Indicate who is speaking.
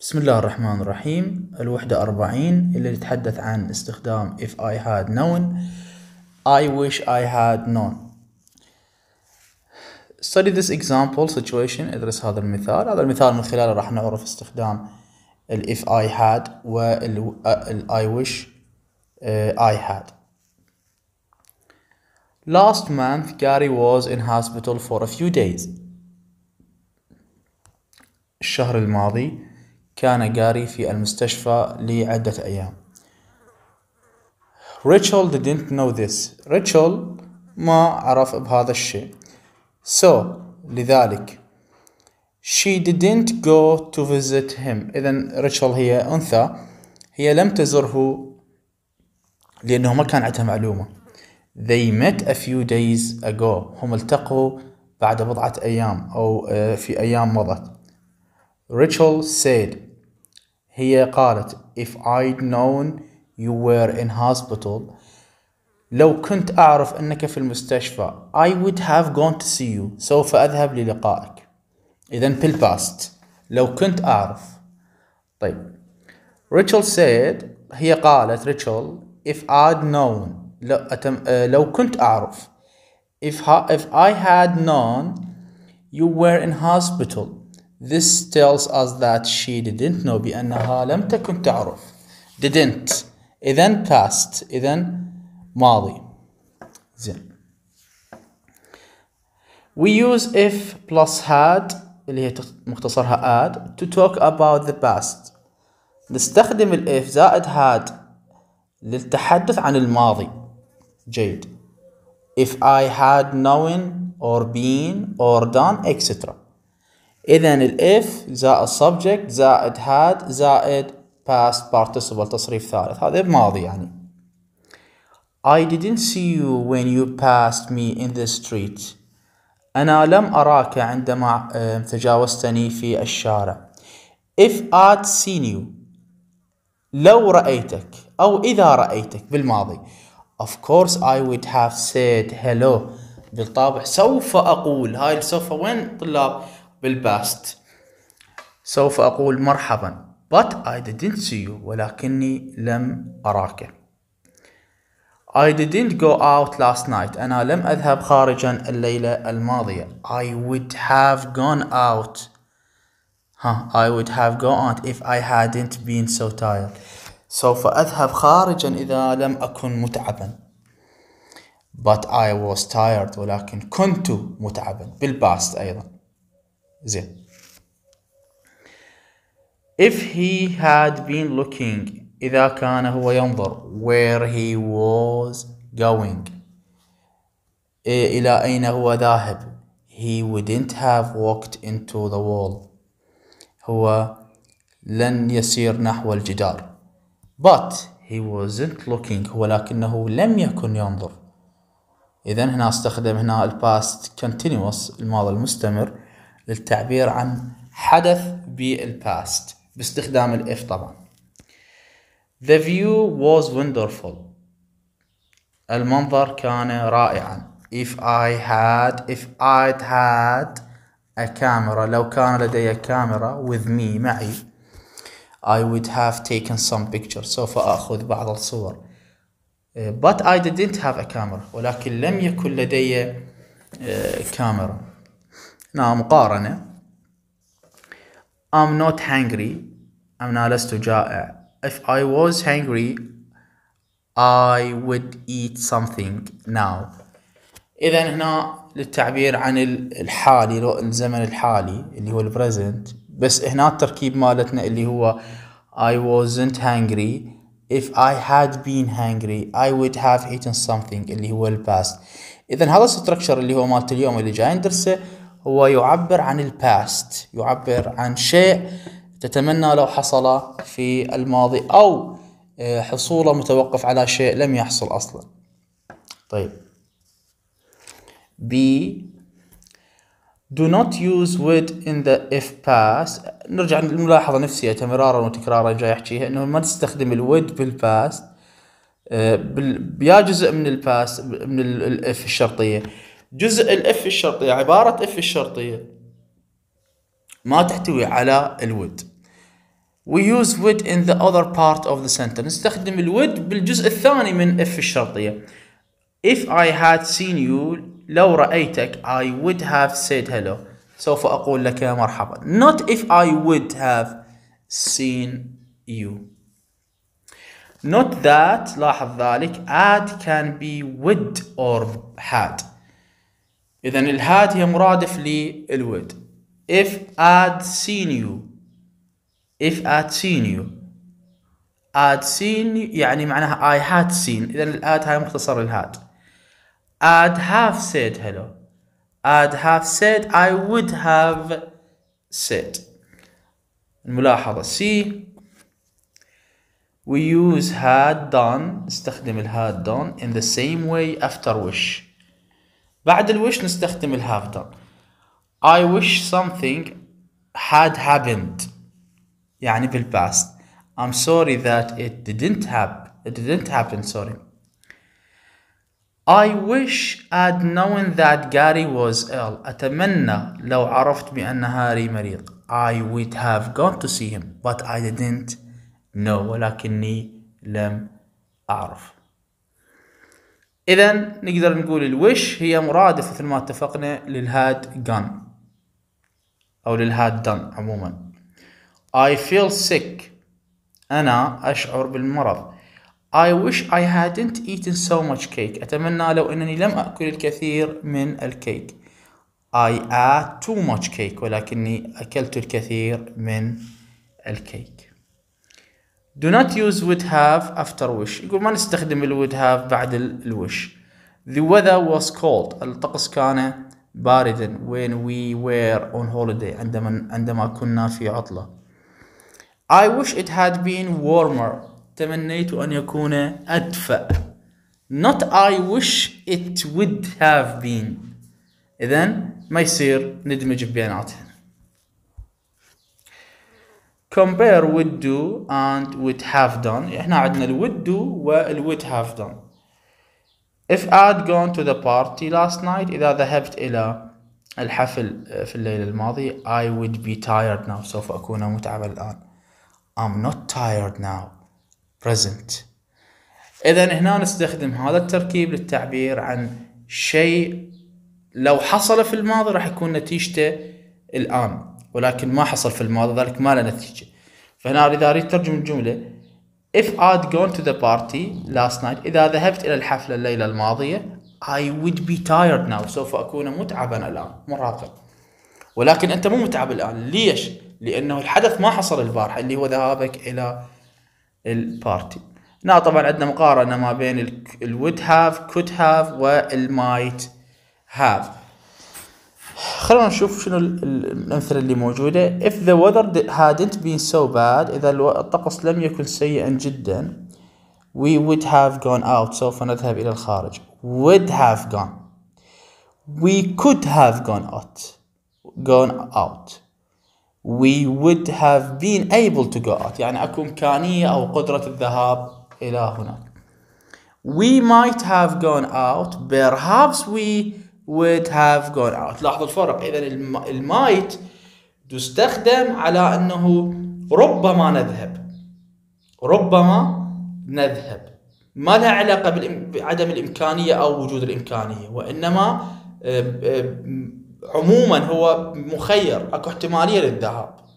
Speaker 1: بسم الله الرحمن الرحيم الوحدة أربعين اللي نتحدث عن استخدام if I had known I wish I had known study this example situation ادرس هذا المثال هذا المثال من خلاله راح نعرف استخدام ال if I had وال I wish آه، I had Last month Gary was in hospital for a few days الشهر الماضي كان جاري في المستشفى لعدة أيام. Rachel didn't know this. Rachel ما عرف بهذا الشيء. So لذلك She didn't go to visit him. إذا ريتشل هي أنثى هي لم تزره لأنه ما كان عندها معلومة. They met a few days ago. هم التقوا بعد بضعة أيام أو آه، في أيام مضت. Rachel said هي قالت if I'd known you were in hospital لو كنت أعرف أنك في المستشفى I would have gone to see you سوف أذهب للقائك إذا في الباست لو كنت أعرف طيب ريتشل said هي قالت ريتشل if I'd known لو, أتم, لو كنت أعرف if, if I had known you were in hospital This tells us that she didn't know بأنها لم تكن تعرف didn't إذا past إذا ماضي زين We use if plus had اللي هي مختصرها add to talk about the past نستخدم ال if زائد had للتحدث عن الماضي جيد if I had known or been or done etc اذا الاف زائد subject زائد had زائد past participle تصريف ثالث هذا بماضي يعني I didn't see you when you passed me in the street أنا لم أراك عندما تجاوزتني في الشارع If I'd seen you لو رأيتك أو إذا رأيتك بالماضي Of course I would have said hello بالطبع سوف أقول هاي سوف وين طلاب بالباست سوف أقول مرحبا but I didn't see you ولكني لم أراك I didn't go out last night أنا لم أذهب خارجا الليلة الماضية I would have gone out ها huh, I would have gone out if I hadn't been so tired سوف أذهب خارجا إذا لم أكن متعبا but I was tired ولكن كنت متعبا بالباست أيضا زين if he had been looking إذا كان هو ينظر where he was going إلى أين هو ذاهب he wouldn't have walked into the wall هو لن يسير نحو الجدار but he wasn't looking ولكنه لم يكن ينظر إذا هنا استخدم هنا الباست continuous الماضي المستمر للتعبير عن حدث بالباست باستخدام الاف طبعا The view was wonderful المنظر كان رائعا If I had If I'd had a camera لو كان لدي كاميرا with me معي I would have taken some pictures سوف أخذ بعض الصور But I didn't have a camera ولكن لم يكن لدي آه، كاميرا هنا نعم، مقارنة I'm not hungry أنا لست جائع If I was hungry I would eat something now إذا هنا للتعبير عن الحالي لو الزمن الحالي اللي هو البريزنت بس هنا التركيب مالتنا اللي هو I wasn't hungry if I had been hungry I would have eaten something اللي هو الباست إذا هذا الستركشر اللي هو مالت اليوم اللي جاي ندرسه هو يعبر عن الباست يعبر عن شيء تتمنى لو حصل في الماضي أو آه، حصوله متوقف على شيء لم يحصل أصلا طيب B Do not use would in the if past نرجع للملاحظة نفسية مرارا وتكرارا جاي أحكيها أنه ما تستخدم الود بالباست آه، بيا جزء من الباست من الاف الشرطيه جزء الاف الشرطية عبارة اف الشرطية ما تحتوي على الود We use would in the other part of the sentence نستخدم الود بالجزء الثاني من اف الشرطية If I had seen you لو رأيتك I would have said hello سوف أقول لك مرحبا Not if I would have seen you Not that لاحظ ذلك add can be would or had اذا الهاد هي مرادف للود if I'd seen you if I'd seen you I'd seen يعني معناها I had seen اذا الاد هاي مختصر الهاد I'd have said hello I'd have said I would have said الملاحظة C we use had done استخدم الهاد done in the same way after wish بعد الوش نستخدم الهاف دون I wish something had happened يعني بالباست I'm sorry that it didn't happen it didn't happen sorry I wish I'd known that Gary was ill أتمنى لو عرفت بأن هاري مريض I would have gone to see him but I didn't know ولكني لم أعرف اذا نقدر نقول الوش هي مرادف مثل ما اتفقنا للهاد جان او للهاد دان عموما I feel sick انا اشعر بالمرض I wish I hadn't eaten so much cake أتمنى لو أنني لم أكل الكثير من الكيك I ate too much cake ولكني أكلت الكثير من الكيك Do not use would have after wish يقول ما نستخدم ال would have بعد ال wish The weather was cold الطقس كان باردا when we were on holiday عندما عندما كنا في عطلة I wish it had been warmer تمنيت أن يكون أدفأ Not I wish it would have been إذن ما يصير ندمج بيناتهم compare would do and would have done احنا عندنا ال would do وال would have done if I'd gone to the party last night إذا ذهبت إلى الحفل في الليلة الماضية I would be tired now سوف أكون متعبا الآن I'm not tired now present إذا هنا نستخدم هذا التركيب للتعبير عن شيء لو حصل في الماضي راح يكون نتيجته الآن ولكن ما حصل في الماضي ذلك ما له نتيجة فهنا إذا أريد ترجم الجملة If I'd gone to the party last night إذا ذهبت إلى الحفلة الليلة الماضية I would be tired now سوف أكون متعبا الآن مراقب ولكن أنت مو متعب الآن ليش؟ لأنه الحدث ما حصل البارحة اللي هو ذهابك إلى البارتي هنا طبعا عندنا مقارنة ما بين ال would have could have وال might have خلونا نشوف شنو الأمثلة اللي موجودة if the weather hadn't been so bad إذا الطقس لم يكن سيئا جدا we would have gone out سوف نذهب إلى الخارج would have gone we could have gone out gone out we would have been able to go out يعني اكو امكانيه او قدره الذهاب الى هناك we might have gone out perhaps we would have gone out لاحظوا الفرق إذا المايت تستخدم على أنه ربما نذهب ربما نذهب ما لها علاقة بعدم الإمكانية أو وجود الإمكانية وإنما آه، آه، عموما هو مخير اكو احتمالية للذهاب